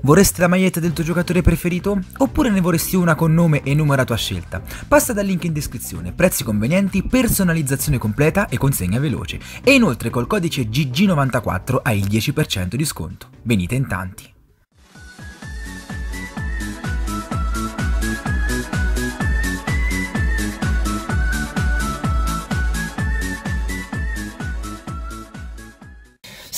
Vorresti la maglietta del tuo giocatore preferito? Oppure ne vorresti una con nome e numero a tua scelta? Passa dal link in descrizione, prezzi convenienti, personalizzazione completa e consegna veloce. E inoltre col codice GG94 hai il 10% di sconto. Venite in tanti.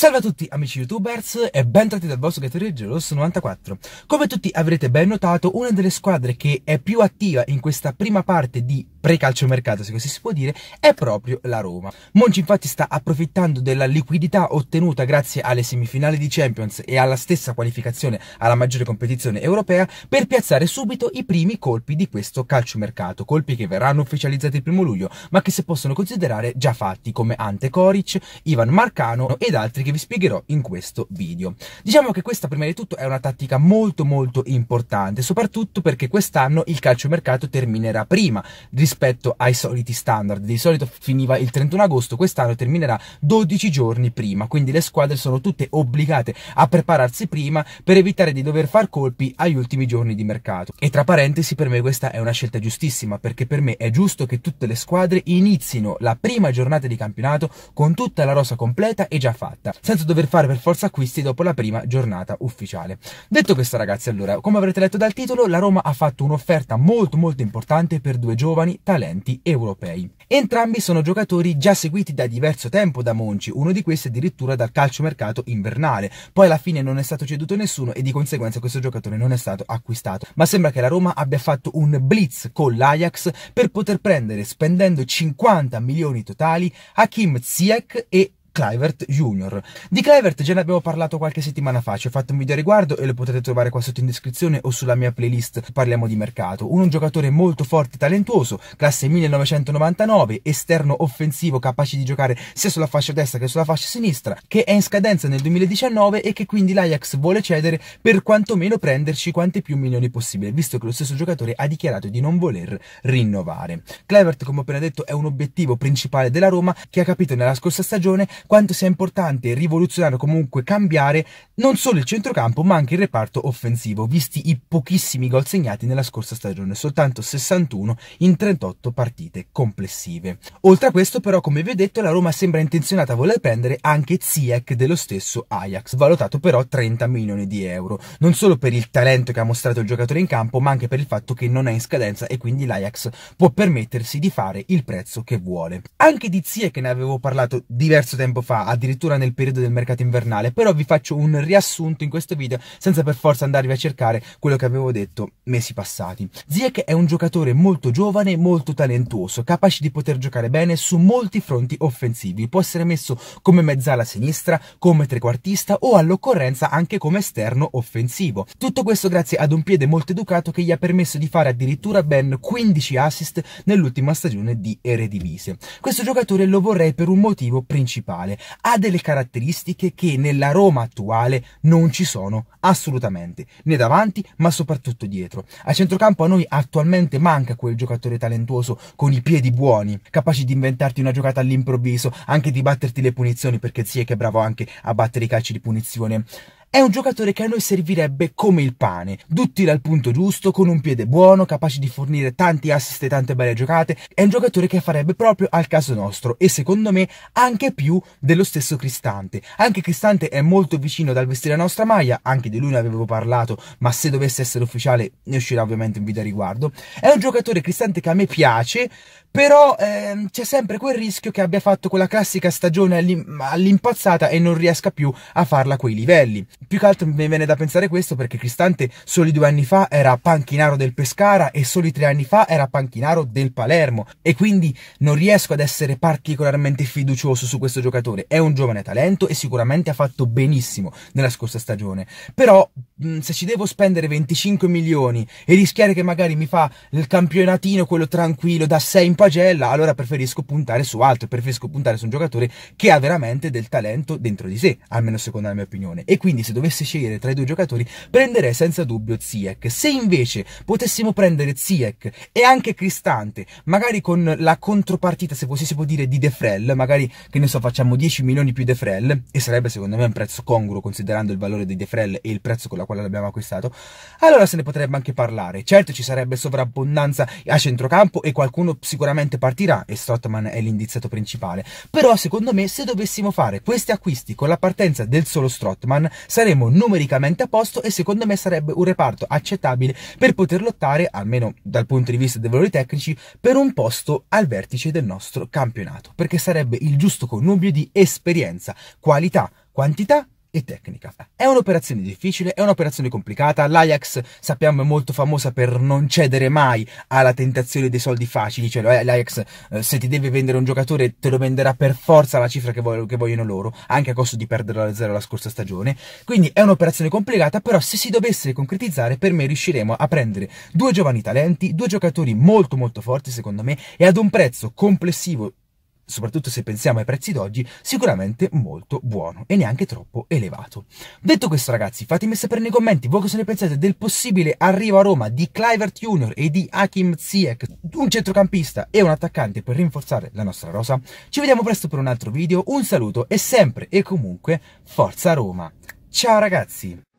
Salve a tutti amici youtubers e bentornati dal vostro creatore Gelos 94. Come tutti avrete ben notato, una delle squadre che è più attiva in questa prima parte di pre-calcio precalciomercato, se così si può dire, è proprio la Roma. Monchi infatti sta approfittando della liquidità ottenuta grazie alle semifinali di Champions e alla stessa qualificazione alla maggiore competizione europea per piazzare subito i primi colpi di questo calciomercato, colpi che verranno ufficializzati il primo luglio, ma che si possono considerare già fatti come Ante Koric, Ivan Marcano ed altri che vi spiegherò in questo video. Diciamo che questa prima di tutto è una tattica molto molto importante, soprattutto perché quest'anno il calciomercato terminerà prima rispetto ai soliti standard. Di solito finiva il 31 agosto, quest'anno terminerà 12 giorni prima, quindi le squadre sono tutte obbligate a prepararsi prima per evitare di dover far colpi agli ultimi giorni di mercato. E tra parentesi, per me questa è una scelta giustissima, perché per me è giusto che tutte le squadre inizino la prima giornata di campionato con tutta la rosa completa e già fatta senza dover fare per forza acquisti dopo la prima giornata ufficiale. Detto questo ragazzi, allora, come avrete letto dal titolo, la Roma ha fatto un'offerta molto molto importante per due giovani talenti europei. Entrambi sono giocatori già seguiti da diverso tempo da Monci, uno di questi addirittura dal calciomercato invernale. Poi alla fine non è stato ceduto nessuno e di conseguenza questo giocatore non è stato acquistato. Ma sembra che la Roma abbia fatto un blitz con l'Ajax per poter prendere, spendendo 50 milioni totali, Hakim Ziyech e Clivert Jr. Di Clivert già ne abbiamo parlato qualche settimana fa, ci ho fatto un video a riguardo e lo potete trovare qua sotto in descrizione o sulla mia playlist Parliamo di mercato. Un, un giocatore molto forte e talentuoso, classe 1999, esterno offensivo capace di giocare sia sulla fascia destra che sulla fascia sinistra, che è in scadenza nel 2019 e che quindi l'Ajax vuole cedere per quantomeno prenderci quanti più milioni possibile, visto che lo stesso giocatore ha dichiarato di non voler rinnovare. Clivert, come ho appena detto, è un obiettivo principale della Roma che ha capito nella scorsa stagione quanto sia importante rivoluzionare o comunque cambiare non solo il centrocampo ma anche il reparto offensivo, visti i pochissimi gol segnati nella scorsa stagione, soltanto 61 in 38 partite complessive. Oltre a questo però, come vi ho detto, la Roma sembra intenzionata a voler prendere anche Ziyech dello stesso Ajax, valutato però 30 milioni di euro, non solo per il talento che ha mostrato il giocatore in campo ma anche per il fatto che non è in scadenza e quindi l'Ajax può permettersi di fare il prezzo che vuole. Anche di Ziyech ne avevo parlato diverso tempo tempo fa, addirittura nel periodo del mercato invernale, però vi faccio un riassunto in questo video senza per forza andarvi a cercare quello che avevo detto mesi passati. Ziyech è un giocatore molto giovane, e molto talentuoso, capace di poter giocare bene su molti fronti offensivi, può essere messo come mezzala sinistra, come trequartista o all'occorrenza anche come esterno offensivo. Tutto questo grazie ad un piede molto educato che gli ha permesso di fare addirittura ben 15 assist nell'ultima stagione di Eredivisie. Questo giocatore lo vorrei per un motivo principale attuale, ha delle caratteristiche che nella Roma attuale non ci sono assolutamente, né davanti ma soprattutto dietro. A centrocampo a noi attualmente manca quel giocatore talentuoso con i piedi buoni, capace di inventarti una giocata all'improvviso, anche di batterti le punizioni perché sì è che è bravo anche a battere i calci di punizione. È un giocatore che a noi servirebbe come il pane, duttile al punto giusto, con un piede buono, capace di fornire tanti assist e tante belle giocate. È un giocatore che farebbe proprio al caso nostro e secondo me anche più dello stesso Cristante. Anche Cristante è molto vicino dal vestire la nostra maglia, anche di lui ne avevo parlato, ma se dovesse essere ufficiale ne uscirà ovviamente un video a riguardo. È un giocatore Cristante che a me piace però ehm, c'è sempre quel rischio che abbia fatto quella classica stagione all'impazzata e non riesca più a farla a quei livelli. Più che altro mi viene da pensare questo perché Cristante soli due anni fa era panchinaro del Pescara e soli tre anni fa era panchinaro del Palermo e quindi non riesco ad essere particolarmente fiducioso su questo giocatore. È un giovane talento e sicuramente ha fatto benissimo nella scorsa stagione, però Mm, se ci devo spendere 25 milioni e rischiare che magari mi fa il campionatino, quello tranquillo, da 6 in pagella, allora preferisco puntare su altro, preferisco puntare su un giocatore che ha veramente del talento dentro di sé, almeno secondo la mia opinione. E quindi se dovessi scegliere tra i due giocatori, prenderei senza dubbio Ziek. Se invece potessimo prendere Ziek e anche Cristante, magari con la contropartita, se così può dire, di De Frel, magari, che ne so, facciamo 10 milioni più De Frel, e sarebbe secondo me un prezzo congruo considerando il valore di De Frel e il prezzo con la da quale l'abbiamo acquistato, allora se ne potrebbe anche parlare. Certo ci sarebbe sovrabbondanza a centrocampo e qualcuno sicuramente partirà e Strottman è l'indiziato principale, però secondo me se dovessimo fare questi acquisti con la partenza del solo Strottman saremmo numericamente a posto e secondo me sarebbe un reparto accettabile per poter lottare, almeno dal punto di vista dei valori tecnici, per un posto al vertice del nostro campionato, perché sarebbe il giusto connubio di esperienza, qualità, quantità e tecnica. È un'operazione difficile, è un'operazione complicata. L'Ajax sappiamo è molto famosa per non cedere mai alla tentazione dei soldi facili, cioè l'Ajax eh, se ti deve vendere un giocatore te lo venderà per forza la cifra che, vog- che vogliono loro, anche a costo di perdere la 0 la scorsa stagione. Quindi è un'operazione complicata, però se si dovesse concretizzare per me riusciremo a prendere due giovani talenti, due giocatori molto molto forti secondo me e ad un prezzo complessivo soprattutto se pensiamo ai prezzi d'oggi, sicuramente molto buono e neanche troppo elevato. Detto questo ragazzi, fatemi sapere nei commenti voi cosa ne pensate del possibile arrivo a Roma di Clivert Junior e di Hakim Ziyech, un centrocampista e un attaccante per rinforzare la nostra rosa. Ci vediamo presto per un altro video, un saluto e sempre e comunque forza Roma. Ciao ragazzi!